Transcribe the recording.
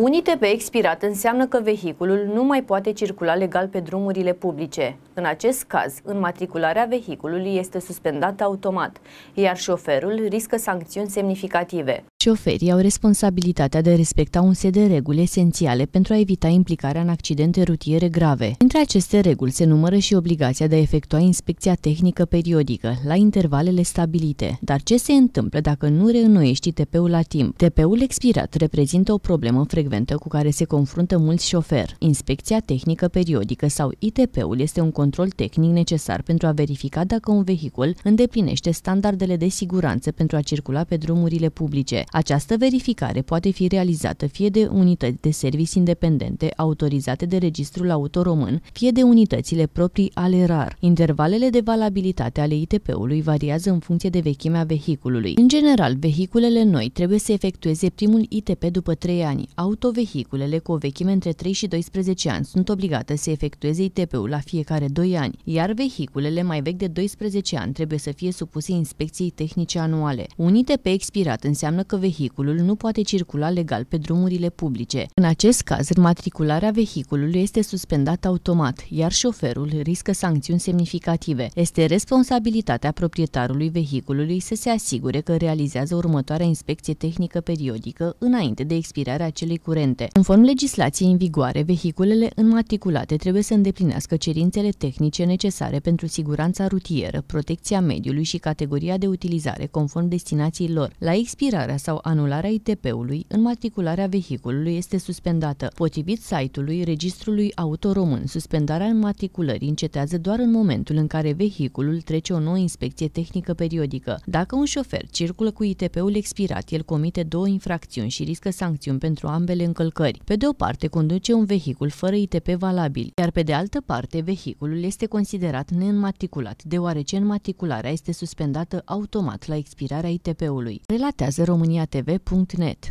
Un ITP expirat înseamnă că vehiculul nu mai poate circula legal pe drumurile publice. În acest caz, înmatricularea vehiculului este suspendată automat, iar șoferul riscă sancțiuni semnificative. Șoferii au responsabilitatea de a respecta un set de reguli esențiale pentru a evita implicarea în accidente rutiere grave. Între aceste reguli se numără și obligația de a efectua inspecția tehnică periodică, la intervalele stabilite. Dar ce se întâmplă dacă nu reînnoiești TP-ul la timp? TP-ul expirat reprezintă o problemă frecventă cu care se confruntă mulți șoferi. Inspecția tehnică periodică sau ITP-ul este un control tehnic necesar pentru a verifica dacă un vehicul îndeplinește standardele de siguranță pentru a circula pe drumurile publice. Această verificare poate fi realizată fie de unități de servicii independente autorizate de Registrul Auto Român, fie de unitățile proprii ale RAR. Intervalele de valabilitate ale ITP-ului variază în funcție de vechimea vehiculului. În general, vehiculele noi trebuie să efectueze primul ITP după 3 ani. Autovehiculele cu o vechime între 3 și 12 ani sunt obligate să efectueze ITP-ul la fiecare 2 ani, iar vehiculele mai vechi de 12 ani trebuie să fie supuse inspecției tehnice anuale. Un ITP expirat înseamnă că vehiculul nu poate circula legal pe drumurile publice. În acest caz, matricularea vehiculului este suspendată automat, iar șoferul riscă sancțiuni semnificative. Este responsabilitatea proprietarului vehiculului să se asigure că realizează următoarea inspecție tehnică periodică înainte de expirarea acelei curente. Conform legislației în vigoare, vehiculele înmatriculate trebuie să îndeplinească cerințele tehnice necesare pentru siguranța rutieră, protecția mediului și categoria de utilizare conform destinației lor. La expirarea sau anularea ITP-ului, înmatricularea vehiculului este suspendată. Potrivit site-ului Registrului Auto Român, suspendarea înmatriculării încetează doar în momentul în care vehiculul trece o nouă inspecție tehnică periodică. Dacă un șofer circulă cu ITP-ul expirat, el comite două infracțiuni și riscă sancțiuni pentru ambele încălcări. Pe de o parte, conduce un vehicul fără ITP valabil, iar pe de altă parte, vehiculul este considerat neînmatriculat, deoarece înmatricularea este suspendată automat la expirarea ITP-ului. Relatează România www.companhiatv.net.